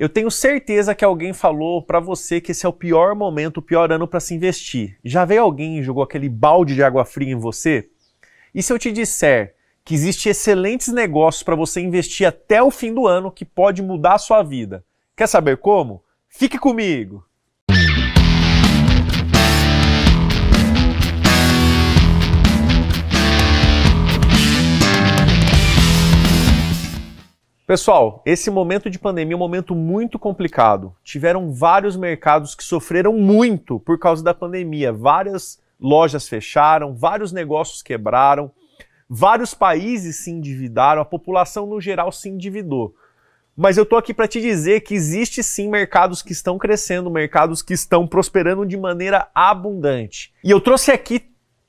Eu tenho certeza que alguém falou para você que esse é o pior momento, o pior ano para se investir. Já veio alguém e jogou aquele balde de água fria em você? E se eu te disser que existe excelentes negócios para você investir até o fim do ano que pode mudar a sua vida? Quer saber como? Fique comigo! Pessoal, esse momento de pandemia é um momento muito complicado. Tiveram vários mercados que sofreram muito por causa da pandemia. Várias lojas fecharam, vários negócios quebraram, vários países se endividaram, a população no geral se endividou. Mas eu tô aqui para te dizer que existe sim mercados que estão crescendo, mercados que estão prosperando de maneira abundante. E eu trouxe aqui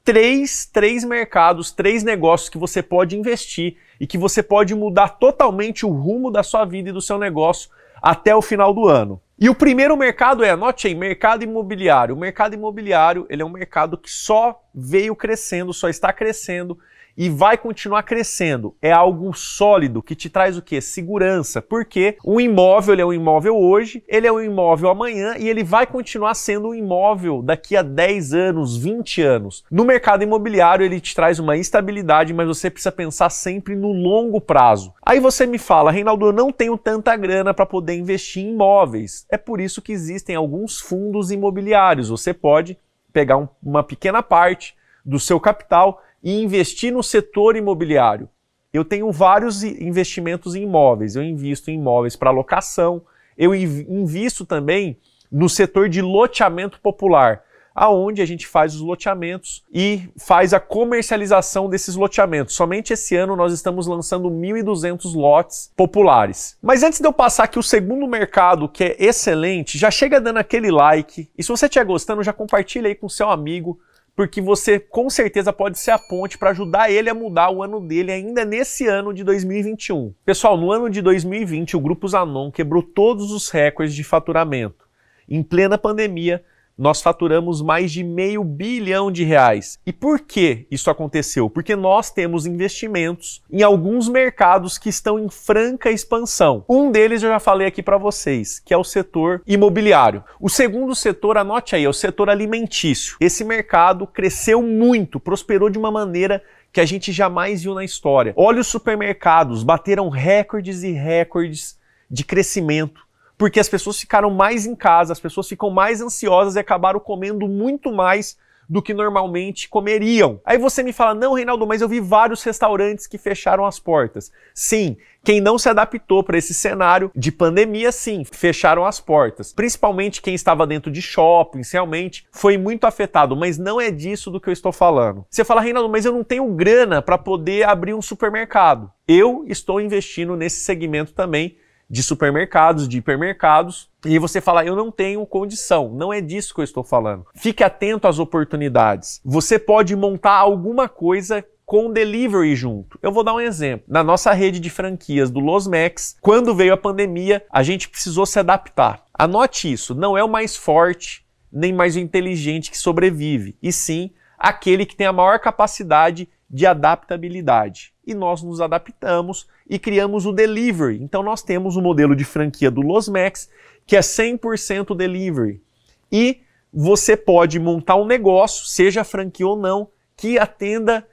três, três mercados, três negócios que você pode investir e que você pode mudar totalmente o rumo da sua vida e do seu negócio até o final do ano. E o primeiro mercado é, anote aí, mercado imobiliário. O mercado imobiliário, ele é um mercado que só veio crescendo, só está crescendo e vai continuar crescendo. É algo sólido que te traz o que? Segurança. Porque um imóvel ele é um imóvel hoje, ele é um imóvel amanhã e ele vai continuar sendo um imóvel daqui a 10 anos, 20 anos. No mercado imobiliário ele te traz uma estabilidade, mas você precisa pensar sempre no longo prazo. Aí você me fala, Reinaldo, eu não tenho tanta grana para poder investir em imóveis. É por isso que existem alguns fundos imobiliários. Você pode pegar um, uma pequena parte do seu capital e investir no setor imobiliário. Eu tenho vários investimentos em imóveis. Eu invisto em imóveis para locação. Eu invisto também no setor de loteamento popular aonde a gente faz os loteamentos e faz a comercialização desses loteamentos. Somente esse ano nós estamos lançando 1.200 lotes populares. Mas antes de eu passar aqui o segundo mercado, que é excelente, já chega dando aquele like. E se você estiver gostando, já compartilha aí com seu amigo, porque você com certeza pode ser a ponte para ajudar ele a mudar o ano dele ainda nesse ano de 2021. Pessoal, no ano de 2020, o Grupo Zanon quebrou todos os recordes de faturamento. Em plena pandemia, nós faturamos mais de meio bilhão de reais. E por que isso aconteceu? Porque nós temos investimentos em alguns mercados que estão em franca expansão. Um deles eu já falei aqui para vocês, que é o setor imobiliário. O segundo setor, anote aí, é o setor alimentício. Esse mercado cresceu muito, prosperou de uma maneira que a gente jamais viu na história. Olha os supermercados, bateram recordes e recordes de crescimento porque as pessoas ficaram mais em casa, as pessoas ficam mais ansiosas e acabaram comendo muito mais do que normalmente comeriam. Aí você me fala: "Não, Reinaldo, mas eu vi vários restaurantes que fecharam as portas". Sim, quem não se adaptou para esse cenário de pandemia, sim, fecharam as portas. Principalmente quem estava dentro de shoppings, realmente foi muito afetado, mas não é disso do que eu estou falando. Você fala: "Reinaldo, mas eu não tenho grana para poder abrir um supermercado". Eu estou investindo nesse segmento também de supermercados, de hipermercados, e você fala, eu não tenho condição. Não é disso que eu estou falando. Fique atento às oportunidades. Você pode montar alguma coisa com delivery junto. Eu vou dar um exemplo. Na nossa rede de franquias do Los Max, quando veio a pandemia, a gente precisou se adaptar. Anote isso, não é o mais forte nem mais o inteligente que sobrevive, e sim aquele que tem a maior capacidade de adaptabilidade. E nós nos adaptamos e criamos o delivery. Então nós temos o um modelo de franquia do Los Max, que é 100% delivery. E você pode montar um negócio, seja franquia ou não, que atenda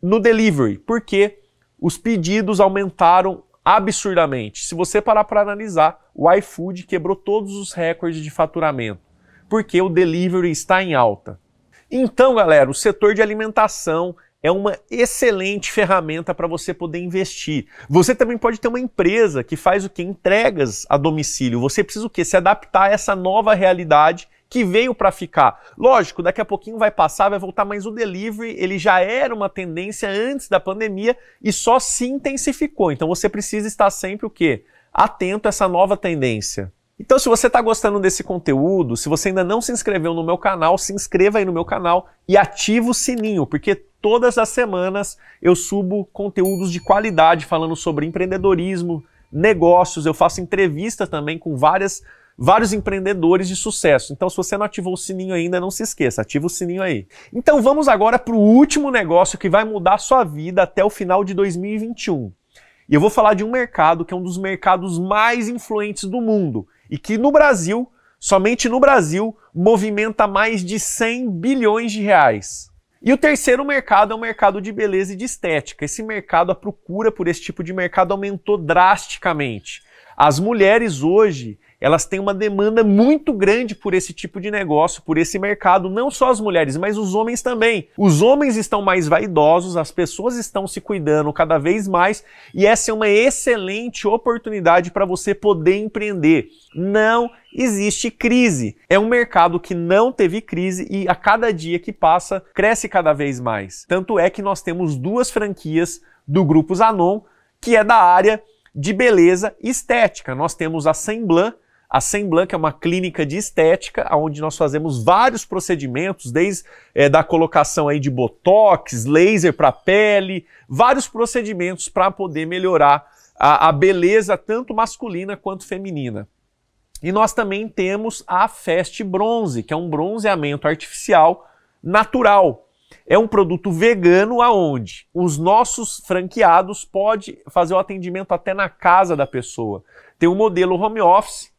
no delivery, porque os pedidos aumentaram absurdamente. Se você parar para analisar, o iFood quebrou todos os recordes de faturamento, porque o delivery está em alta. Então, galera, o setor de alimentação é uma excelente ferramenta para você poder investir. Você também pode ter uma empresa que faz o que? Entregas a domicílio. Você precisa o quê? Se adaptar a essa nova realidade que veio para ficar. Lógico, daqui a pouquinho vai passar, vai voltar, mas o delivery, ele já era uma tendência antes da pandemia e só se intensificou. Então você precisa estar sempre o quê? Atento a essa nova tendência. Então, se você está gostando desse conteúdo, se você ainda não se inscreveu no meu canal, se inscreva aí no meu canal e ative o sininho, porque todas as semanas eu subo conteúdos de qualidade falando sobre empreendedorismo, negócios, eu faço entrevista também com várias vários empreendedores de sucesso. Então, se você não ativou o sininho ainda, não se esqueça, ativa o sininho aí. Então, vamos agora para o último negócio que vai mudar sua vida até o final de 2021. E eu vou falar de um mercado que é um dos mercados mais influentes do mundo e que no Brasil, somente no Brasil, movimenta mais de 100 bilhões de reais. E o terceiro mercado é o mercado de beleza e de estética. Esse mercado, a procura por esse tipo de mercado aumentou drasticamente. As mulheres hoje, elas têm uma demanda muito grande por esse tipo de negócio, por esse mercado, não só as mulheres, mas os homens também. Os homens estão mais vaidosos, as pessoas estão se cuidando cada vez mais e essa é uma excelente oportunidade para você poder empreender. Não existe crise. É um mercado que não teve crise e a cada dia que passa cresce cada vez mais. Tanto é que nós temos duas franquias do grupo Zanon, que é da área de beleza estética. Nós temos a Semblan, a Semblan, que é uma clínica de estética, onde nós fazemos vários procedimentos, desde é, da colocação aí de botox, laser para pele, vários procedimentos para poder melhorar a, a beleza tanto masculina quanto feminina. E nós também temos a Fast Bronze, que é um bronzeamento artificial natural. É um produto vegano aonde os nossos franqueados podem fazer o atendimento até na casa da pessoa. Tem um modelo home office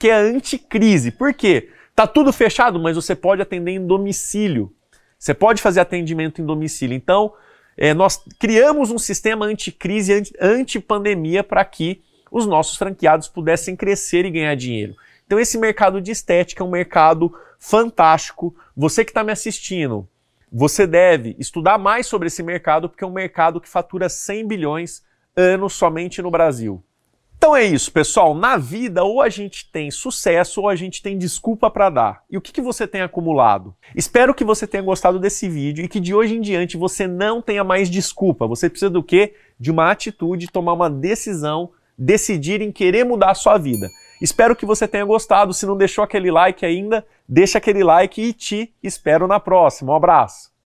que é anticrise. Por quê? Tá tudo fechado, mas você pode atender em domicílio. Você pode fazer atendimento em domicílio. Então, é, nós criamos um sistema anticrise, antipandemia, para que os nossos franqueados pudessem crescer e ganhar dinheiro. Então, esse mercado de estética é um mercado fantástico. Você que está me assistindo, você deve estudar mais sobre esse mercado, porque é um mercado que fatura 100 bilhões anos somente no Brasil. Então é isso, pessoal. Na vida, ou a gente tem sucesso ou a gente tem desculpa para dar. E o que, que você tem acumulado? Espero que você tenha gostado desse vídeo e que de hoje em diante você não tenha mais desculpa. Você precisa do quê? De uma atitude, tomar uma decisão, decidir em querer mudar a sua vida. Espero que você tenha gostado. Se não deixou aquele like ainda, deixa aquele like e te espero na próxima. Um abraço.